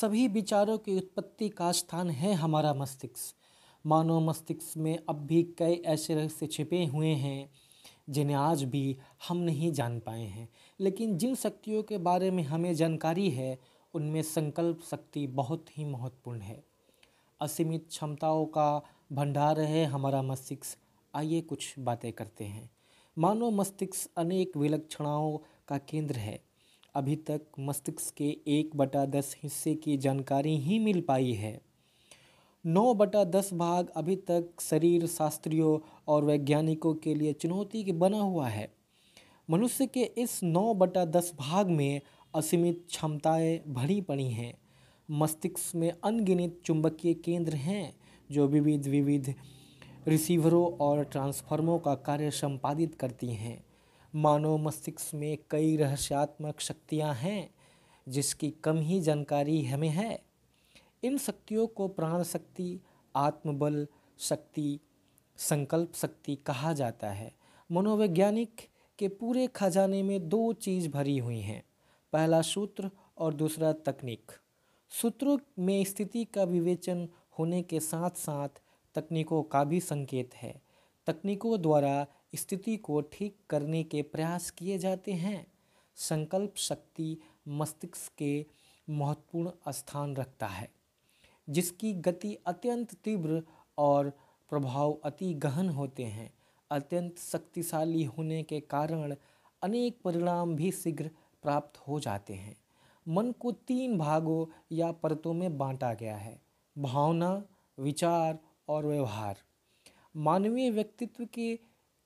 सभी विचारों की उत्पत्ति का स्थान है हमारा मस्तिष्क मानव मस्तिष्क में अब भी कई ऐसे रहस्य छिपे हुए हैं जिन्हें आज भी हम नहीं जान पाए हैं लेकिन जिन शक्तियों के बारे में हमें जानकारी है उनमें संकल्प शक्ति बहुत ही महत्वपूर्ण है असीमित क्षमताओं का भंडार है हमारा मस्तिष्क आइए कुछ बातें करते हैं मानव मस्तिष्क अनेक विलक्षणाओं का केंद्र है अभी तक मस्तिष्क के एक बटा दस हिस्से की जानकारी ही मिल पाई है नौ बटा दस भाग अभी तक शरीर शास्त्रियों और वैज्ञानिकों के लिए चुनौती के बना हुआ है मनुष्य के इस नौ बटा दस भाग में असीमित क्षमताएं भरी पड़ी हैं मस्तिष्क में अनगिनत चुंबकीय केंद्र हैं जो विविध विविध रिसीवरों और ट्रांसफार्मरों का कार्य संपादित करती हैं मानव मस्तिष्क में कई रहस्यात्मक शक्तियाँ हैं जिसकी कम ही जानकारी हमें है इन शक्तियों को प्राण शक्ति आत्मबल शक्ति संकल्प शक्ति कहा जाता है मनोवैज्ञानिक के पूरे खजाने में दो चीज़ भरी हुई हैं पहला सूत्र और दूसरा तकनीक सूत्रों में स्थिति का विवेचन होने के साथ साथ तकनीकों का भी संकेत है तकनीकों द्वारा स्थिति को ठीक करने के प्रयास किए जाते हैं संकल्प शक्ति मस्तिष्क के महत्वपूर्ण स्थान रखता है जिसकी गति अत्यंत तीव्र और प्रभाव अति गहन होते हैं अत्यंत शक्तिशाली होने के कारण अनेक परिणाम भी शीघ्र प्राप्त हो जाते हैं मन को तीन भागों या परतों में बांटा गया है भावना विचार और व्यवहार मानवीय व्यक्तित्व के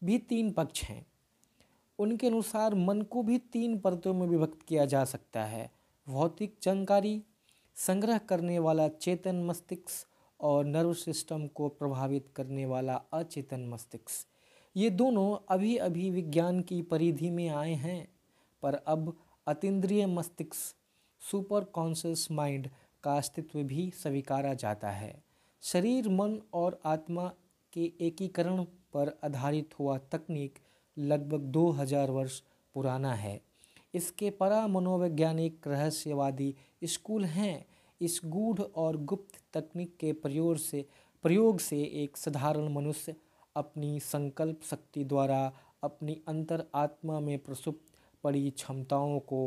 भी तीन पक्ष हैं उनके अनुसार मन को भी तीन परतों में विभक्त किया जा सकता है भौतिक जानकारी संग्रह करने वाला चेतन मस्तिष्क और नर्व सिस्टम को प्रभावित करने वाला अचेतन मस्तिष्क ये दोनों अभी अभी विज्ञान की परिधि में आए हैं पर अब अतीन्द्रिय मस्तिष्क सुपर कॉन्शियस माइंड का अस्तित्व भी स्वीकारा जाता है शरीर मन और आत्मा के एकीकरण पर आधारित हुआ तकनीक लगभग 2000 वर्ष पुराना है इसके परा मनोवैज्ञानिक रहस्यवादी स्कूल हैं इस गूढ़ और गुप्त तकनीक के प्रयोग से प्रयोग से एक साधारण मनुष्य अपनी संकल्प शक्ति द्वारा अपनी अंतर आत्मा में प्रसुप्त पड़ी क्षमताओं को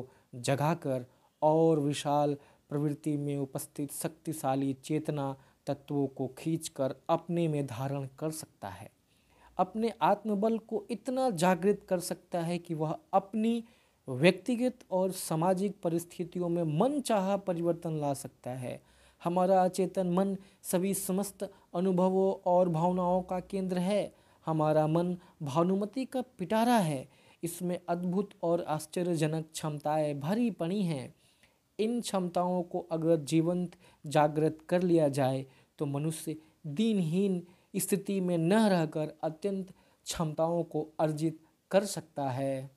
जगाकर और विशाल प्रवृत्ति में उपस्थित शक्तिशाली चेतना तत्वों को खींचकर अपने में धारण कर सकता है अपने आत्मबल को इतना जागृत कर सकता है कि वह अपनी व्यक्तिगत और सामाजिक परिस्थितियों में मन चाह परिवर्तन ला सकता है हमारा अचेतन मन सभी समस्त अनुभवों और भावनाओं का केंद्र है हमारा मन भानुमति का पिटारा है इसमें अद्भुत और आश्चर्यजनक क्षमताएं भरी पड़ी हैं इन क्षमताओं को अगर जीवंत जागृत कर लिया जाए तो मनुष्य दीनहीन स्थिति में न रहकर अत्यंत क्षमताओं को अर्जित कर सकता है